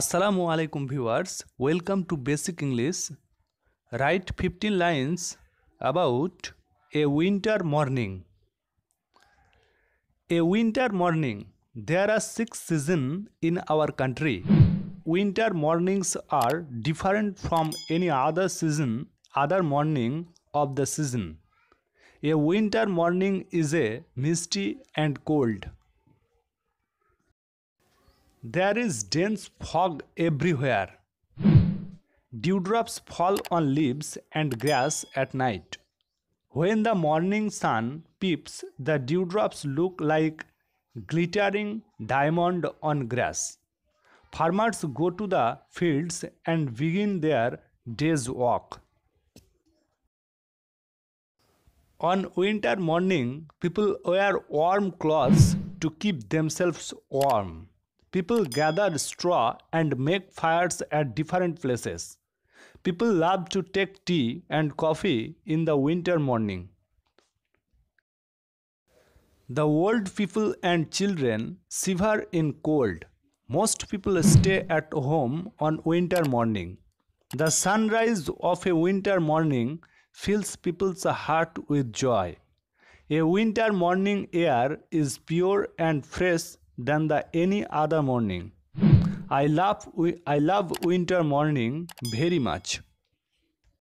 আসসালামু আলাইকুম viewers welcome to basic English write fifteen lines about a winter morning a winter morning there are six season in our country winter mornings are different from any other season other morning of the season a winter morning is a misty and cold there is dense fog everywhere. Dewdrops fall on leaves and grass at night. When the morning sun peeps, the dewdrops look like glittering diamond on grass. Farmers go to the fields and begin their day's walk. On winter morning, people wear warm clothes to keep themselves warm. People gather straw and make fires at different places. People love to take tea and coffee in the winter morning. The old people and children shiver in cold. Most people stay at home on winter morning. The sunrise of a winter morning fills people's heart with joy. A winter morning air is pure and fresh than the any other morning. I love, I love winter morning very much.